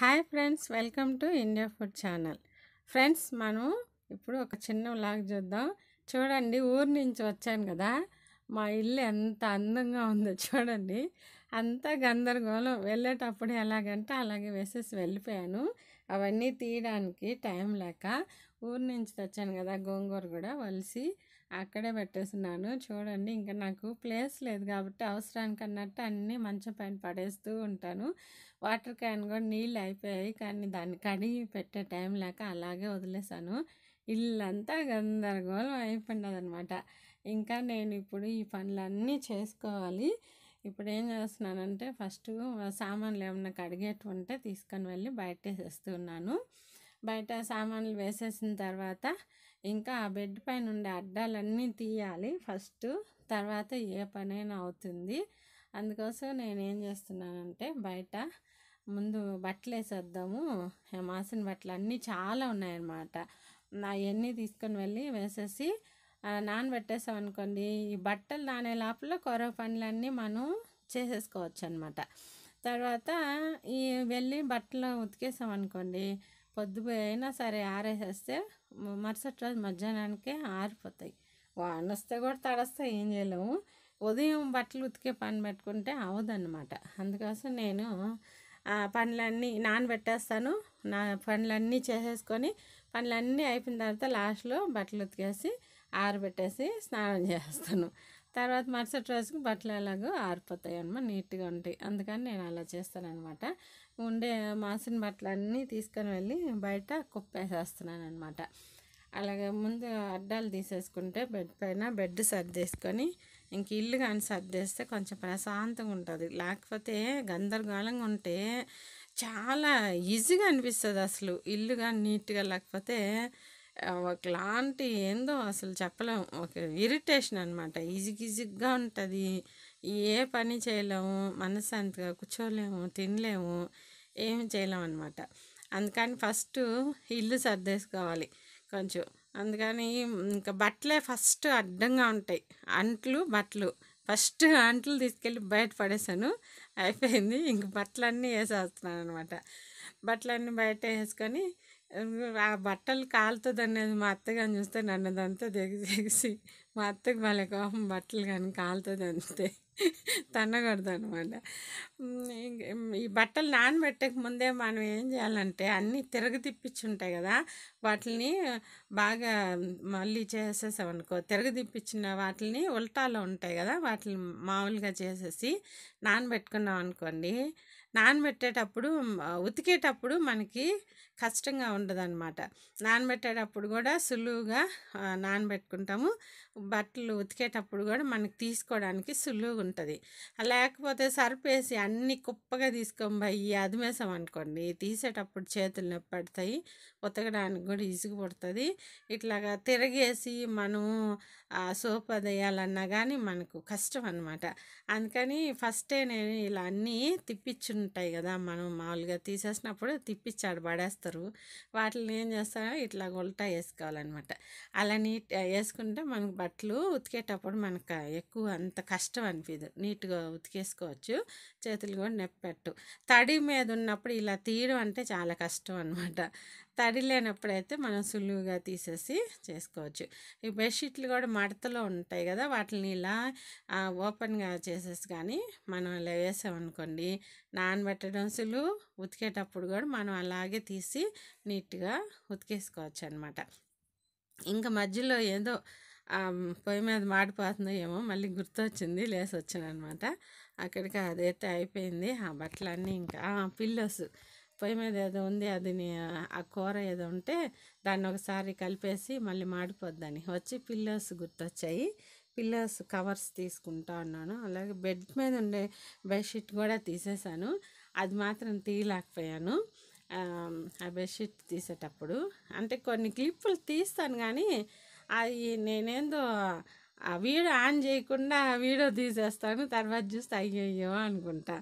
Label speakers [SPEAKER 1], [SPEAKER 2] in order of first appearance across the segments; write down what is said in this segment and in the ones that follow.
[SPEAKER 1] hi friends welcome to India food channel friends మనం ఇప్పుడు ఒక చిన్న వ్లాగ్ చూద్దాం చూడండి ఊరు నుంచి వచ్చాను కదా మా ఇల్లు ఎంత అందంగా ఉందో చూడండి అంత గందరగోళం వెళ్ళేటప్పుడు ఎలాగంటే అలాగే వేసేసి వెళ్ళిపోయాను అవన్నీ తీయడానికి టైం లేక ఊరు నుంచి తెచ్చాను కదా గోంగూర కూడా వలిసి అక్కడే పెట్టేస్తున్నాను చూడండి ఇంకా నాకు ప్లేస్ లేదు కాబట్టి అవసరానికి అన్నట్టు అన్నీ మంచం పైన పడేస్తూ ఉంటాను వాటర్ క్యాన్ కూడా నీళ్ళు అయిపోయాయి కానీ దాన్ని కడిగి పెట్టే టైం లేక అలాగే వదిలేశాను ఇల్లంతా గందరగోళం అయిపోయినది అనమాట ఇంకా నేను ఇప్పుడు ఈ పనులన్నీ చేసుకోవాలి ఇప్పుడు ఏం చేస్తున్నానంటే ఫస్ట్ సామాన్లు ఏమన్నా కడిగేట్టు ఉంటే తీసుకొని వెళ్ళి బయట వేసేస్తున్నాను బయట సామాన్లు వేసేసిన తర్వాత ఇంకా ఆ బెడ్ పైన ఉండే అడ్డాలన్నీ తీయాలి ఫస్ట్ తర్వాత ఏ పనైనా అవుతుంది అందుకోసం నేను ఏం చేస్తున్నానంటే బయట ముందు బట్టలు వేసేద్దాము మాసిన బట్టలు అన్నీ చాలా ఉన్నాయన్నమాట అవన్నీ తీసుకొని వెళ్ళి వేసేసి నానబెట్టేసాం అనుకోండి ఈ బట్టలు నానే లోపల కొర పనులన్నీ మనం చేసేసుకోవచ్చు అనమాట తర్వాత ఈ వెళ్ళి బట్టలు ఉతికేసామనుకోండి అనుకోండి అయినా సరే ఆరేసేస్తే మరుసటి రోజు మధ్యాహ్నానికే ఆరిపోతాయి వస్తే కూడా తడస్తాయి ఏం చేయలేము ఉదయం బట్టలు ఉతికే పని పెట్టుకుంటే అవదన్నమాట అందుకోసం నేను ఆ పనులన్నీ నానబెట్టేస్తాను నా పనులన్నీ చేసేసుకొని పనులన్నీ అయిపోయిన తర్వాత లాస్ట్లో బట్టలు ఉతికేసి ఆరబెట్టేసి స్నానం చేస్తాను తర్వాత మరుసటి రోజుకి బట్టలు ఎలాగో ఆరిపోతాయి అనమాట నీట్గా ఉంటాయి అందుకని నేను అలా చేస్తానమాట ఉండే మాసిన బట్టలన్నీ తీసుకొని వెళ్ళి బయట కుప్పేసేస్తున్నాను అనమాట అలాగే ముందు అడ్డాలు తీసేసుకుంటే బెడ్ పైన బెడ్ చేసుకొని ఇంక ఇల్లు కానీ సర్దేస్తే కొంచెం ప్రశాంతంగా ఉంటుంది లేకపోతే గందరగోళంగా ఉంటే చాలా ఈజీగా అనిపిస్తుంది అసలు ఇల్లు కానీ నీట్గా లేకపోతే ఒకలాంటి ఏందో అసలు చెప్పలేము ఒక ఇరిటేషన్ అనమాట ఈజిగిజిగ్గా ఉంటుంది ఏ పని చేయలేము మనశ్శాంతిగా కూర్చోలేము తినలేము ఏమి చేయలేము అనమాట అందుకని ఫస్ట్ ఇల్లు సర్దేసుకోవాలి కొంచెం అందుకని ఇంకా బట్టలే ఫస్ట్ అడ్డంగా ఉంటాయి అంట్లు బట్టలు ఫస్ట్ అంట్లు తీసుకెళ్ళి బయట పడేసాను అయిపోయింది ఇంక బట్టలన్నీ వేసేస్తున్నాను అనమాట బట్టలన్నీ బయట వేసుకొని ఆ బట్టలు కాలుతుంది అనేది మా అత్తగాని చూస్తే నన్ను అదంతా దిగి దిగిసి మా అత్తకి మళ్ళీ కోపం బట్టలు కానీ కాలుతుంది అంతే తన్నగడదు అనమాట ఈ బట్టలు నానబెట్టక ముందే మనం ఏం చేయాలంటే అన్నీ తిరగ తిప్పించుంటాయి కదా వాటిని బాగా మళ్ళీ చేసేసామనుకో తిరగ తిప్పించిన వాటిని ఉల్టాలో ఉంటాయి కదా వాటిని మామూలుగా చేసేసి నానబెట్టుకున్నాం అనుకోండి నానబెట్టేటప్పుడు ఉతికేటప్పుడు మనకి కష్టంగా అనమాట నానబెట్టేటప్పుడు కూడా సులువుగా నానబెట్టుకుంటాము బట్టలు ఉతికేటప్పుడు కూడా మనకి తీసుకోవడానికి సులువుగా ఉంటుంది లేకపోతే వేసి అన్ని కుప్పగా తీసుకొని పోయి అదిమేసాం అనుకోండి తీసేటప్పుడు చేతులు నొప్పి ఉతకడానికి కూడా ఇసుగు పడుతుంది ఇట్లాగా తిరగేసి మనం సోప్ వేయాలన్నా కానీ మనకు కష్టం అనమాట అందుకని ఫస్టే నేను ఇలా అన్నీ తిప్పించుంటాయి కదా మనం మామూలుగా తీసేసినప్పుడు తిప్పించాడు పడేస్తాం వేస్తారు వాటిని ఏం చేస్తారో ఇట్లా ఉల్టా వేసుకోవాలన్నమాట అలా నీట్ వేసుకుంటే మనకు బట్టలు ఉతికేటప్పుడు మనకు ఎక్కువ అంత కష్టం అనిపించదు నీట్గా ఉతికేసుకోవచ్చు చేతులు కూడా నెప్పెట్టు తడి మీద ఉన్నప్పుడు ఇలా తీయడం అంటే చాలా కష్టం అనమాట తడి లేనప్పుడైతే మనం సులువుగా తీసేసి చేసుకోవచ్చు ఈ బెడ్షీట్లు కూడా మడతలో ఉంటాయి కదా వాటిని ఇలా ఓపెన్గా చేసేసి కానీ మనం ఇలా వేసామనుకోండి నానబెట్టడం సులువు ఉతికేటప్పుడు కూడా మనం అలాగే తీసి నీట్గా ఉతికేసుకోవచ్చు అనమాట ఇంకా మధ్యలో ఏదో పొయ్యి మీద మాడిపోతుందో ఏమో మళ్ళీ గుర్తొచ్చింది లేసి వచ్చాను అనమాట అక్కడికి అదైతే అయిపోయింది ఆ బట్టలన్నీ ఇంకా పిల్లోస్ పొయ్యి మీద ఏదో ఉంది అది ఆ కూర ఏదో ఉంటే దాన్ని ఒకసారి కలిపేసి మళ్ళీ మాడిపోద్దని వచ్చి పిల్లర్స్ గుర్తొచ్చాయి పిల్లర్స్ కవర్స్ తీసుకుంటా ఉన్నాను అలాగే బెడ్ మీద ఉండే బెడ్షీట్ కూడా తీసేశాను అది మాత్రం తీయలేకపోయాను ఆ బెడ్షీట్ తీసేటప్పుడు అంటే కొన్ని క్లిప్పులు తీస్తాను కానీ అది నేనేందో ఆ వీడియో ఆన్ చేయకుండా వీడియో తీసేస్తాను తర్వాత చూస్తే అయ్యయ్యో అనుకుంటా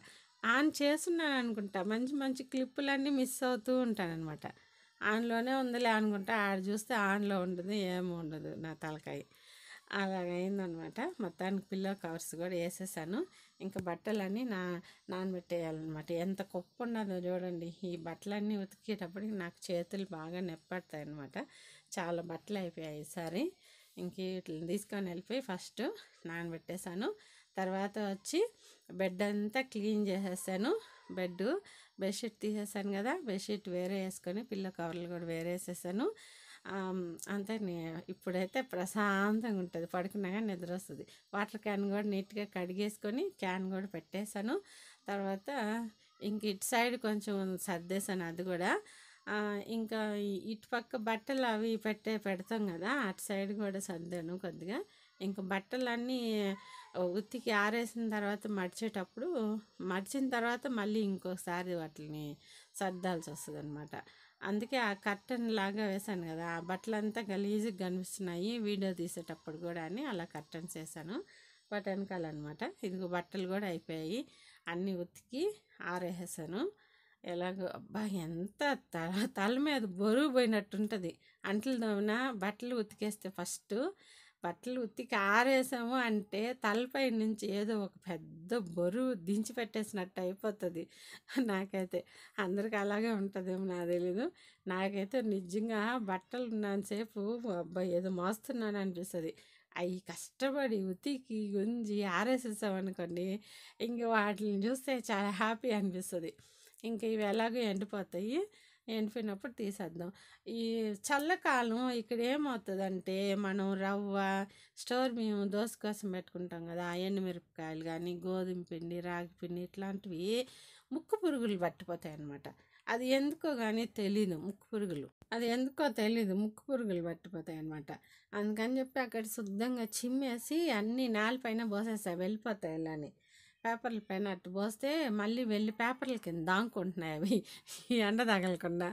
[SPEAKER 1] ఆన్ చేస్తున్నాను అనుకుంటా మంచి మంచి క్లిప్పులన్నీ మిస్ అవుతూ అనమాట ఆన్లోనే ఉందిలే అనుకుంటా ఆడ చూస్తే ఆన్లో ఉండదు ఏమి ఉండదు నా తలకాయ అలాగైందనమాట మొత్తానికి పిల్లో కవర్స్ కూడా వేసేసాను ఇంకా బట్టలన్నీ నా నానబెట్టేయాలన్నమాట ఎంత కుప్ప ఉన్నదో చూడండి ఈ బట్టలన్నీ ఉతికేటప్పటికి నాకు చేతులు బాగా నెప్పడతాయి అనమాట చాలా బట్టలు అయిపోయాయి ఈసారి ఇంక వీటిని తీసుకొని వెళ్ళిపోయి ఫస్ట్ నానబెట్టేశాను తర్వాత వచ్చి బెడ్ అంతా క్లీన్ చేసేసాను బెడ్ బెడ్షీట్ తీసేసాను కదా బెడ్షీట్ వేరే వేసుకొని పిల్ల కవర్లు కూడా వేరే వేసేసాను అంతే ఇప్పుడైతే ప్రశాంతంగా ఉంటుంది పడుకున్నాక నిద్ర వస్తుంది వాటర్ క్యాన్ కూడా నీట్గా కడిగేసుకొని క్యాన్ కూడా పెట్టేశాను తర్వాత ఇంక ఇటు సైడ్ కొంచెం సర్దేశాను అది కూడా ఇంకా ఇటుపక్క బట్టలు అవి పెట్టే పెడతాం కదా అటు సైడ్ కూడా సర్దాను కొద్దిగా ఇంక బట్టలన్నీ ఉత్తికి ఆరేసిన తర్వాత మడిచేటప్పుడు మడిచిన తర్వాత మళ్ళీ ఇంకోసారి వాటిని సర్దాల్సి వస్తుంది అనమాట అందుకే ఆ కర్టన్ లాగా వేశాను కదా ఆ బట్టలంతా గలీజ్గా కనిపిస్తున్నాయి వీడియో తీసేటప్పుడు కూడా అని అలా కర్టన్స్ వేసాను బట్ వెనకాలన్నమాట ఇదిగో బట్టలు కూడా అయిపోయాయి అన్నీ ఉతికి ఆరేసేసాను ఎలాగో అబ్బా ఎంత తల తల మీద బరువు పోయినట్టుంటుంది అంట్లు దోమిన బట్టలు ఉతికేస్తే ఫస్ట్ బట్టలు ఉత్తికి ఆరేసాము అంటే తలపై నుంచి ఏదో ఒక పెద్ద బరువు దించి పెట్టేసినట్టు అయిపోతుంది నాకైతే అందరికి అలాగే ఉంటుందేమో నాకు తెలీదు నాకైతే నిజంగా బట్టలు ఉన్నంతసేపు అబ్బాయి ఏదో మోస్తున్నాను అనిపిస్తుంది అవి కష్టపడి ఉతికి గుంజి ఆరేసేసామనుకోండి ఇంక వాటిని చూస్తే చాలా హ్యాపీ అనిపిస్తుంది ఇంకా ఇవి ఎలాగో ఎండిపోతాయి ఎండిపోయినప్పుడు తీసేద్దాం ఈ చల్లకాలం ఇక్కడ ఏమవుతుందంటే మనం రవ్వ స్టోర్ మేము దోశ కోసం పెట్టుకుంటాం కదా ఎండుమిరపకాయలు కానీ గోధుమ పిండి రాగి పిండి ఇట్లాంటివి ముక్కు పురుగులు పట్టిపోతాయి అన్నమాట అది ఎందుకో కానీ తెలీదు ముక్కు పురుగులు అది ఎందుకో తెలీదు ముక్కు పురుగులు పట్టిపోతాయి అనమాట అందుకని చెప్పి అక్కడ శుద్ధంగా చిమ్మేసి అన్ని నాలుపైన పోసేస్తాయి వెళ్ళిపోతాయి అని పేపర్ల పైన అట్టు పోస్తే మళ్ళీ వెళ్ళి పేపర్ల కింద దాంకుంటున్నాయి అవి ఈ ఎండ తగలకుండా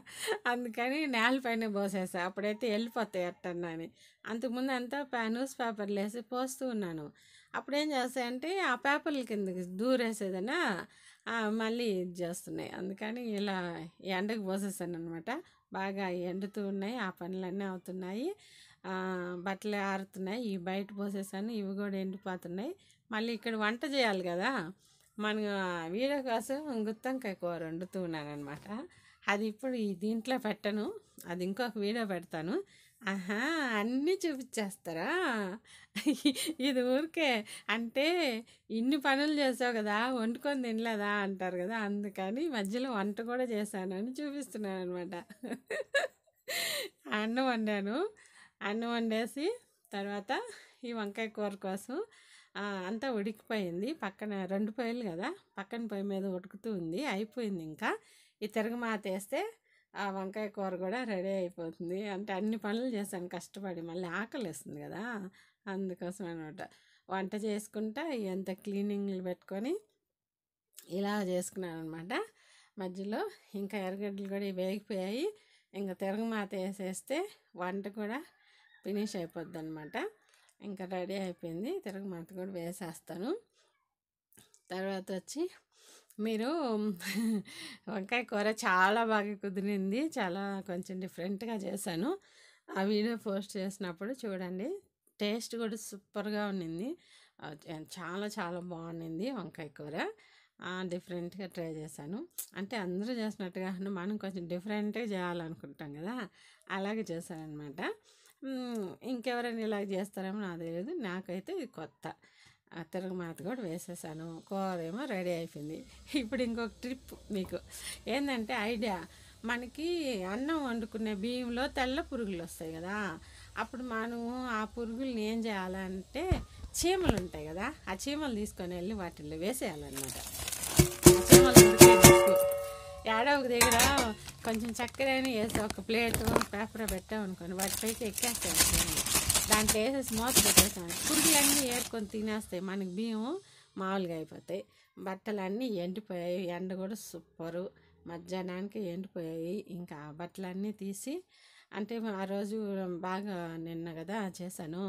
[SPEAKER 1] అందుకని నేలపైన పోసేసా అప్పుడైతే వెళ్ళిపోతాయి అట్టన్నా అని అంతకుముందు అంతా న్యూస్ పేపర్లు వేసి పోస్తూ ఉన్నాను అప్పుడేం చేస్తాయంటే ఆ పేపర్ల కిందకి దూరేసేదనా మళ్ళీ ఇది చేస్తున్నాయి అందుకని ఇలా ఎండకు పోసేసాను అనమాట బాగా ఎండుతూ ఉన్నాయి ఆ పనులన్నీ అవుతున్నాయి బట్టలు ఆరుతున్నాయి ఇవి బయట పోసేసాను ఇవి కూడా ఎండిపోతున్నాయి మళ్ళీ ఇక్కడ వంట చేయాలి కదా మన వీడియో కోసం గుత్తంకాయ కూర వండుతూ అనమాట అది ఇప్పుడు దీంట్లో పెట్టను అది ఇంకొక వీడియో పెడతాను ఆహా అన్నీ చూపించేస్తారా ఇది ఊరికే అంటే ఇన్ని పనులు చేసావు కదా వండుకొని తినలేదా అంటారు కదా అందుకని మధ్యలో వంట కూడా చేశాను అని చూపిస్తున్నాను అనమాట అన్నం వండాను అన్నం వండేసి తర్వాత ఈ వంకాయ కూర కోసం అంతా ఉడికిపోయింది పక్కన రెండు పొయ్యిలు కదా పక్కన పొయ్యి మీద ఉడుకుతూ ఉంది అయిపోయింది ఇంకా ఈ తిరగమాతేస్తే ఆ వంకాయ కూర కూడా రెడీ అయిపోతుంది అంటే అన్ని పనులు చేశాను కష్టపడి మళ్ళీ ఆకలి వేస్తుంది కదా అందుకోసం అనమాట వంట చేసుకుంటా ఎంత క్లీనింగ్లు పెట్టుకొని ఇలా చేసుకున్నాను అనమాట మధ్యలో ఇంకా ఎర్రగడ్డలు కూడా వేగిపోయాయి ఇంకా తిరగమాత వేసేస్తే వంట కూడా ఫినిష్ అయిపోద్ది అనమాట ఇంకా రెడీ అయిపోయింది తిరగమాత కూడా వేసేస్తాను తర్వాత వచ్చి మీరు వంకాయ కూర చాలా బాగా కుదిరింది చాలా కొంచెం డిఫరెంట్గా చేశాను ఆ వీడియో పోస్ట్ చేసినప్పుడు చూడండి టేస్ట్ కూడా సూపర్గా ఉండింది చాలా చాలా బాగుండింది వంకాయ కూర డిఫరెంట్గా ట్రై చేశాను అంటే అందరూ చేసినట్టుగా మనం కొంచెం డిఫరెంట్గా చేయాలనుకుంటాం కదా అలాగే చేశానమాట ఇంకెవరైనా ఇలా చేస్తారేమో నాకు తెలియదు నాకైతే ఇది కొత్త తిరగమాత కూడా వేసేసాను కూర ఏమో రెడీ అయిపోయింది ఇప్పుడు ఇంకొక ట్రిప్ మీకు ఏంటంటే ఐడియా మనకి అన్నం వండుకునే బియ్యంలో తెల్ల పురుగులు వస్తాయి కదా అప్పుడు మనము ఆ పురుగుల్ని ఏం చేయాలంటే చీమలు ఉంటాయి కదా ఆ చీమలు తీసుకొని వెళ్ళి వాటిల్లో వేసేయాలన్నమాట ఏడో ఒక దగ్గర కొంచెం చక్కెర వేసి ఒక ప్లేట్ పేపర్ పెట్టామనుకోండి వాటిపైకి ఎక్కేస్తాయి దాంట్లో వేసేసి మోత పెట్టేస్తాం పురుగులన్నీ ఏరుకొని తినేస్తాయి మనకి బియ్యం మామూలుగా అయిపోతాయి బట్టలన్నీ ఎండిపోయాయి ఎండ కూడా సూపరు మధ్యాహ్నానికి ఎండిపోయాయి ఇంకా బట్టలన్నీ తీసి అంటే ఆ రోజు బాగా నిన్న కదా చేశాను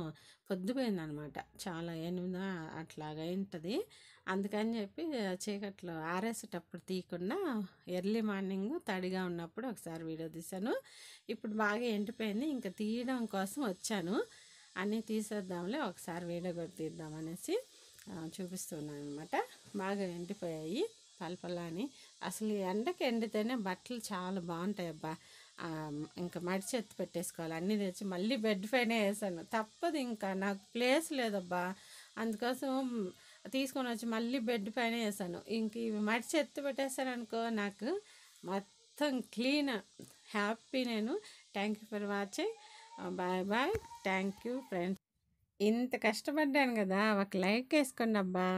[SPEAKER 1] పొద్దుపోయిందనమాట చాలా ఎనిమిది అట్లాగా ఉంటుంది అందుకని చెప్పి చీకట్లో ఆరేసేటప్పుడు తీయకుండా ఎర్లీ మార్నింగ్ తడిగా ఉన్నప్పుడు ఒకసారి వీడియో తీశాను ఇప్పుడు బాగా ఎండిపోయింది ఇంకా తీయడం కోసం వచ్చాను అన్నీ తీసేద్దాంలే ఒకసారి వీడియో కూడా తీద్దాం అనేసి చూపిస్తున్నాను అనమాట బాగా ఎండిపోయాయి పలపల అని అసలు ఎండకి ఎండితేనే బట్టలు చాలా బాగుంటాయి అబ్బా ఇంకా మడిచి ఎత్తి పెట్టేసుకోవాలి అన్నీ తెచ్చి మళ్ళీ బెడ్ పైన వేసాను తప్పదు ఇంకా నాకు ప్లేస్ లేదబ్బా అందుకోసం తీసుకొని వచ్చి మళ్ళీ బెడ్ పైన వేసాను ఇంక ఇవి మడిచి ఎత్తు పెట్టేస్తాను అనుకో నాకు మొత్తం క్లీన్ హ్యాపీ నేను thank you for watching bye bye thank you friends ఇంత కష్టపడ్డాను కదా ఒక లైక్ వేసుకోండి అబ్బా